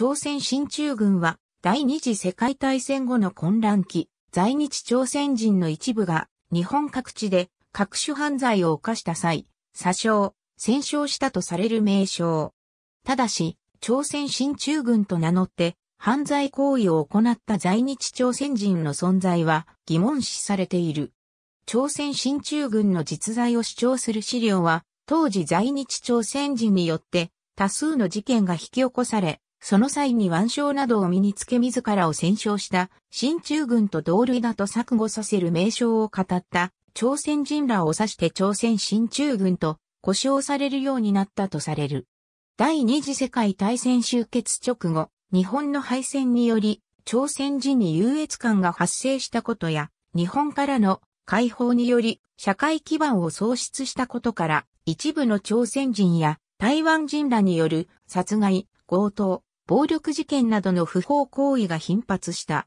朝鮮進駐軍は第二次世界大戦後の混乱期、在日朝鮮人の一部が日本各地で各種犯罪を犯した際、詐称、戦傷したとされる名称。ただし、朝鮮進駐軍と名乗って犯罪行為を行った在日朝鮮人の存在は疑問視されている。朝鮮進駐軍の実在を主張する資料は、当時在日朝鮮人によって多数の事件が引き起こされ、その際に腕章などを身につけ自らを戦勝した、新中軍と同類だと錯誤させる名称を語った、朝鮮人らを指して朝鮮新中軍と呼称されるようになったとされる。第二次世界大戦終結直後、日本の敗戦により、朝鮮人に優越感が発生したことや、日本からの解放により、社会基盤を喪失したことから、一部の朝鮮人や台湾人らによる殺害、強盗、暴力事件などの不法行為が頻発した。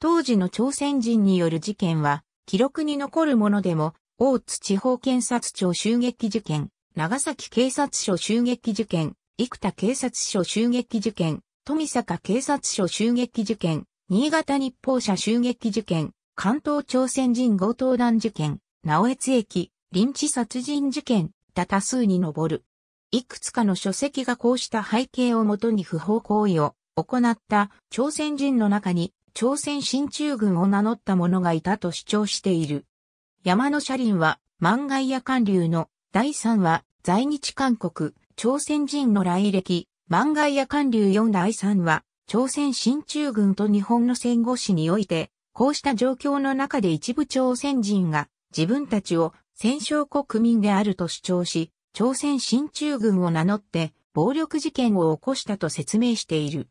当時の朝鮮人による事件は、記録に残るものでも、大津地方検察庁襲撃事件、長崎警察署襲撃事件、生田警察署襲撃事件、富坂警察署襲撃事件、新潟日報社襲撃事件、関東朝鮮人強盗団事件、直江津駅、臨時殺人事件、多多数に上る。いくつかの書籍がこうした背景をもとに不法行為を行った朝鮮人の中に朝鮮新中軍を名乗った者がいたと主張している。山の車輪は、漫画や韓流の第3話、在日韓国、朝鮮人の来歴、漫画や韓流4第3話、朝鮮新中軍と日本の戦後史において、こうした状況の中で一部朝鮮人が自分たちを戦勝国民であると主張し、朝鮮進駐軍を名乗って暴力事件を起こしたと説明している。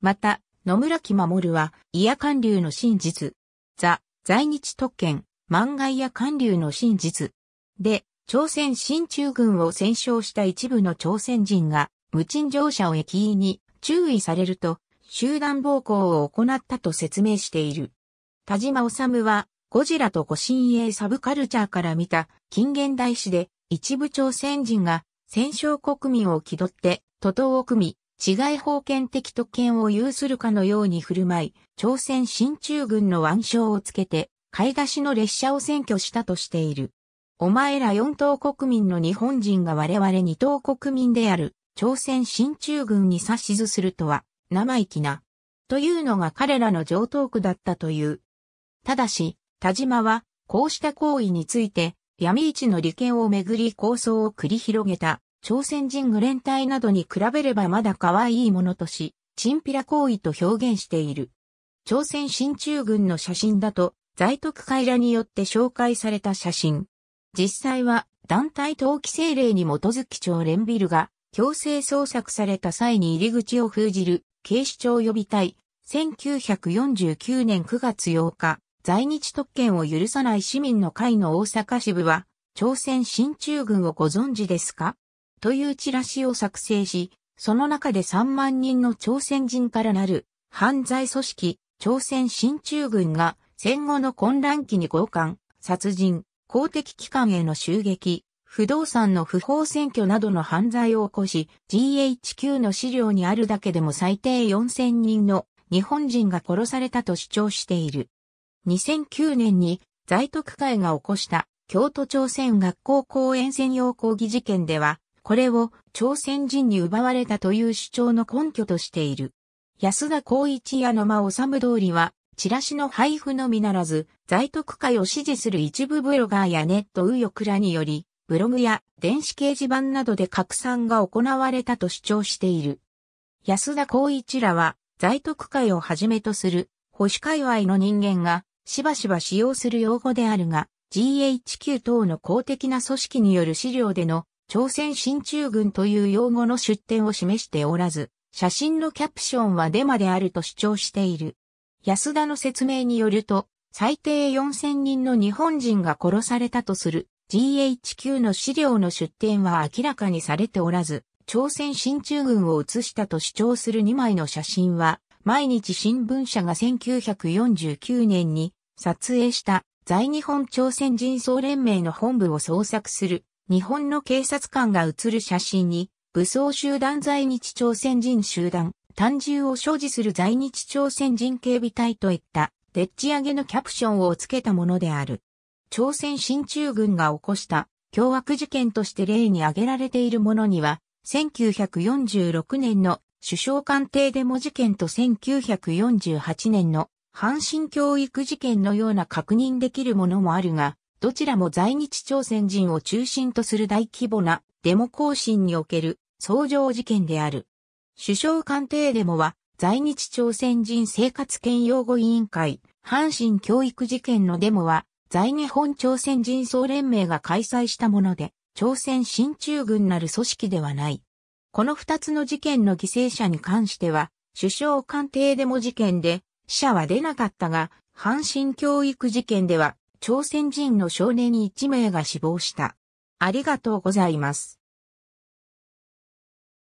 また、野村木守は、イヤ韓流の真実、ザ、在日特権、漫画イヤ韓流の真実、で、朝鮮進駐軍を戦勝した一部の朝鮮人が、無賃乗車を駅員に注意されると、集団暴行を行ったと説明している。田島治は、ゴジラと護神衛サブカルチャーから見た近現代史で一部朝鮮人が戦勝国民を気取って徒党を組み、違い封建的特権を有するかのように振る舞い、朝鮮新中軍の腕章をつけて、買い出しの列車を占拠したとしている。お前ら四島国民の日本人が我々二島国民である、朝鮮新中軍に指図するとは、生意気な。というのが彼らの上等句だったという。ただし、田島は、こうした行為について、闇市の利権をめぐり構想を繰り広げた朝鮮人軍連隊などに比べればまだ可愛いものとし、チンピラ行為と表現している。朝鮮新中軍の写真だと、在徳会らによって紹介された写真。実際は団体登記政令に基づき朝連ビルが強制捜索された際に入り口を封じる警視庁予備隊1949年9月8日在日特権を許さない市民の会の大阪支部は、朝鮮新中軍をご存知ですかというチラシを作成し、その中で3万人の朝鮮人からなる犯罪組織、朝鮮新中軍が戦後の混乱期に強姦、殺人、公的機関への襲撃、不動産の不法占拠などの犯罪を起こし、GHQ の資料にあるだけでも最低4000人の日本人が殺されたと主張している。2009年に在特会が起こした京都朝鮮学校公園専用講義事件では、これを朝鮮人に奪われたという主張の根拠としている。安田光一や野間治通りは、チラシの配布のみならず、在特会を支持する一部ブロガーやネット右翼らにより、ブログや電子掲示板などで拡散が行われたと主張している。安田光一らは、在特会をはじめとする保守界隈の人間がしばしば使用する用語であるが、GHQ 等の公的な組織による資料での朝鮮新中軍という用語の出典を示しておらず、写真のキャプションはデマであると主張している。安田の説明によると、最低4000人の日本人が殺されたとする GHQ の資料の出典は明らかにされておらず、朝鮮新中軍を写したと主張する2枚の写真は、毎日新聞社が1949年に撮影した在日本朝鮮人総連盟の本部を捜索する日本の警察官が写る写真に武装集団在日朝鮮人集団単銃を所持する在日朝鮮人警備隊といったでっち上げのキャプションをつけたものである。朝鮮新中軍が起こした凶悪事件として例に挙げられているものには、1946年の首相官邸デモ事件と1948年の阪神教育事件のような確認できるものもあるが、どちらも在日朝鮮人を中心とする大規模なデモ行進における相乗事件である。首相官邸デモは、在日朝鮮人生活権擁護委員会、阪神教育事件のデモは、在日本朝鮮人総連盟が開催したもので、朝鮮新中軍なる組織ではない。この二つの事件の犠牲者に関しては、首相官邸デモ事件で、死者は出なかったが、阪神教育事件では、朝鮮人の少年1名が死亡した。ありがとうございます。